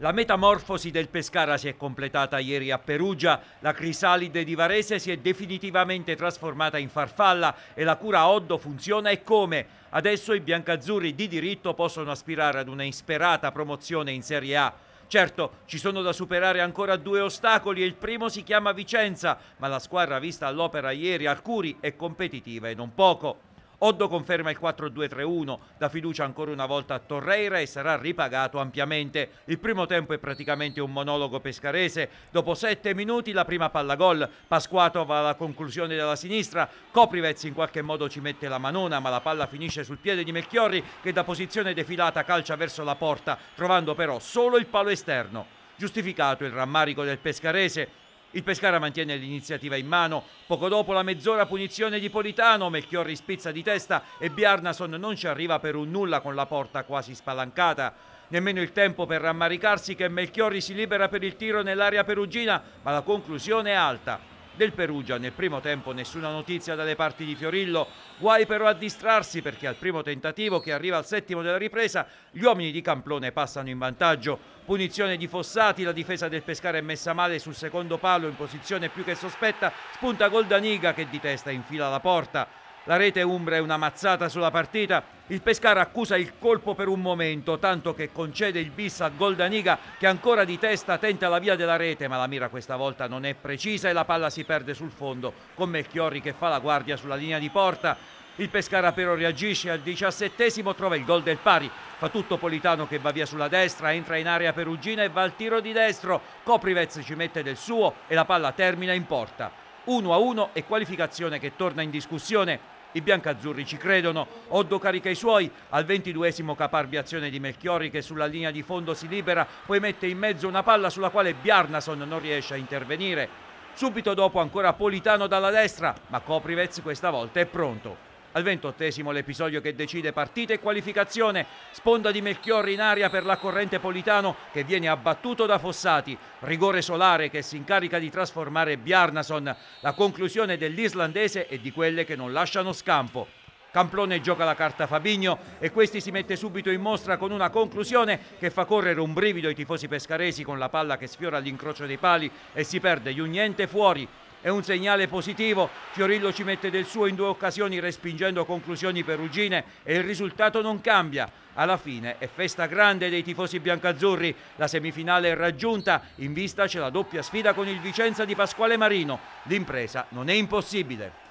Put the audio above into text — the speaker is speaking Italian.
La metamorfosi del Pescara si è completata ieri a Perugia, la Crisalide di Varese si è definitivamente trasformata in farfalla e la cura Oddo funziona e come. Adesso i biancazzurri di diritto possono aspirare ad una insperata promozione in Serie A. Certo, ci sono da superare ancora due ostacoli e il primo si chiama Vicenza, ma la squadra vista all'opera ieri al Curi è competitiva e non poco. Oddo conferma il 4-2-3-1, dà fiducia ancora una volta a Torreira e sarà ripagato ampiamente. Il primo tempo è praticamente un monologo pescarese. Dopo 7 minuti la prima palla gol, Pasquato va alla conclusione della sinistra, Coprivez in qualche modo ci mette la manona ma la palla finisce sul piede di Melchiorri che da posizione defilata calcia verso la porta, trovando però solo il palo esterno. Giustificato il rammarico del pescarese, il Pescara mantiene l'iniziativa in mano. Poco dopo la mezz'ora punizione di Politano, Melchiorri spizza di testa e Bjarnason non ci arriva per un nulla con la porta quasi spalancata. Nemmeno il tempo per rammaricarsi che Melchiorri si libera per il tiro nell'area perugina, ma la conclusione è alta. Del Perugia nel primo tempo nessuna notizia dalle parti di Fiorillo, guai però a distrarsi perché al primo tentativo che arriva al settimo della ripresa gli uomini di Camplone passano in vantaggio. Punizione di Fossati, la difesa del Pescara è messa male sul secondo palo in posizione più che sospetta, spunta Goldaniga che di testa infila la porta. La rete Umbra è una mazzata sulla partita. Il Pescara accusa il colpo per un momento, tanto che concede il bis a Goldaniga che ancora di testa tenta la via della rete, ma la mira questa volta non è precisa e la palla si perde sul fondo, con Melchiorri che fa la guardia sulla linea di porta. Il Pescara però reagisce al diciassettesimo, trova il gol del pari. Fa tutto Politano che va via sulla destra, entra in area perugina e va al tiro di destro. Coprivez ci mette del suo e la palla termina in porta. 1 a 1 e qualificazione che torna in discussione. I biancazzurri ci credono, Oddo carica i suoi, al 22esimo caparbiazione di Melchiori che sulla linea di fondo si libera, poi mette in mezzo una palla sulla quale Bjarnason non riesce a intervenire. Subito dopo ancora Politano dalla destra, ma Coprivezzi questa volta è pronto. Al ventottesimo l'episodio che decide partita e qualificazione, sponda di Melchiorri in aria per la corrente Politano che viene abbattuto da Fossati, rigore solare che si incarica di trasformare Bjarnason, la conclusione dell'islandese e di quelle che non lasciano scampo. Camplone gioca la carta Fabigno e questi si mette subito in mostra con una conclusione che fa correre un brivido ai tifosi pescaresi con la palla che sfiora l'incrocio dei pali e si perde un niente fuori. È un segnale positivo, Fiorillo ci mette del suo in due occasioni respingendo conclusioni perugine e il risultato non cambia. Alla fine è festa grande dei tifosi biancazzurri, la semifinale è raggiunta, in vista c'è la doppia sfida con il Vicenza di Pasquale Marino. L'impresa non è impossibile.